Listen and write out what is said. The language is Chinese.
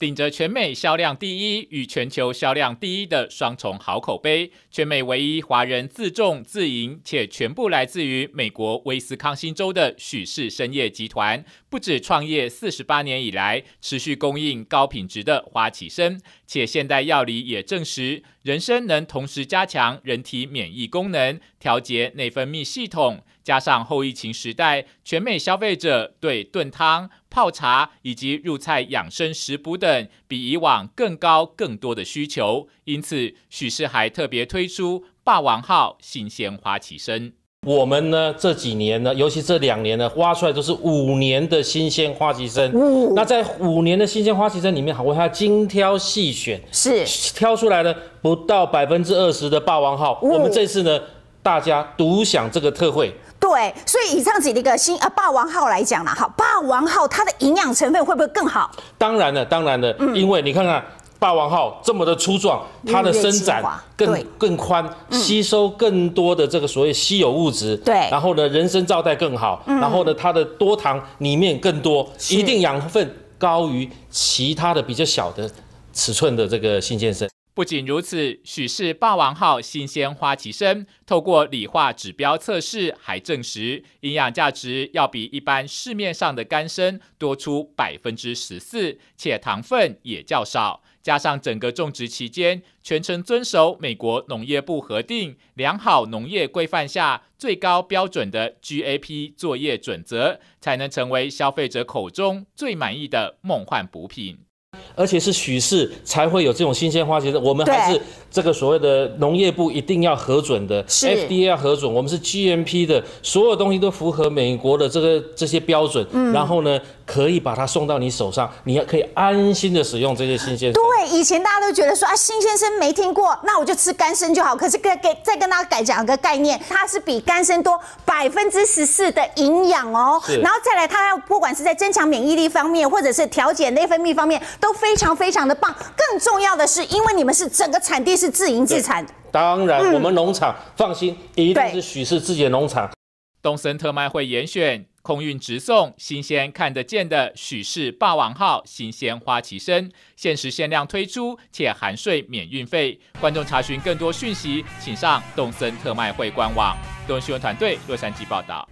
顶着全美销量第一与全球销量第一的双重好口碑，全美唯一华人自种自营且全部来自于美国威斯康星州的许氏生业集团，不止创业四十八年以来持续供应高品质的花旗参，且现代药理也证实人参能同时加强人体免疫功能、调节内分泌系统。加上后疫情时代，全美消费者对炖汤。泡茶以及入菜、养生、食补等，比以往更高、更多的需求，因此许氏还特别推出霸王号新鲜花旗参。我们呢这几年呢，尤其这两年呢，挖出来都是五年的新鲜花旗参。那在五年的新鲜花旗参里面，我们它精挑细选，是挑出来了不到百分之二十的霸王号。我们这次呢，大家独享这个特惠。对，所以以这样子的一个新啊霸王号来讲呢，好，霸王号它的营养成分会不会更好？当然了，当然了，嗯，因为你看看霸王号这么的粗壮，它的伸展更更宽，吸收更多的这个所谓稀有物质，对，然后呢人参皂苷更好，然后呢它的多糖里面更多，一定养分高于其他的比较小的尺寸的这个新鲜生。不仅如此，许氏霸王号新鲜花旗参透过理化指标测试，还证实营养价值要比一般市面上的干参多出百分之十四，且糖分也较少。加上整个种植期间全程遵守美国农业部核定良好农业规范下最高标准的 GAP 作业准则，才能成为消费者口中最满意的梦幻补品。而且是许氏才会有这种新鲜花其实我们还是这个所谓的农业部一定要核准的，FDA 要核准，我们是 GMP 的所有东西都符合美国的这个这些标准，然后呢？可以把它送到你手上，你也可以安心的使用这些新鲜。对，以前大家都觉得说啊，新鲜生没听过，那我就吃干参就好。可是给给再跟大家改讲一个概念，它是比干参多百分之十四的营养哦。然后再来，它要不管是在增强免疫力方面，或者是调节内分泌方面，都非常非常的棒。更重要的是，因为你们是整个产地是自营自产。当然，我们农场放心，一定是许氏自己的农场。东森特卖会严选。空运直送，新鲜看得见的许氏霸王号新鲜花旗参，限时限量推出，且含税免运费。观众查询更多讯息，请上东森特卖会官网。东新闻团队洛杉矶报道。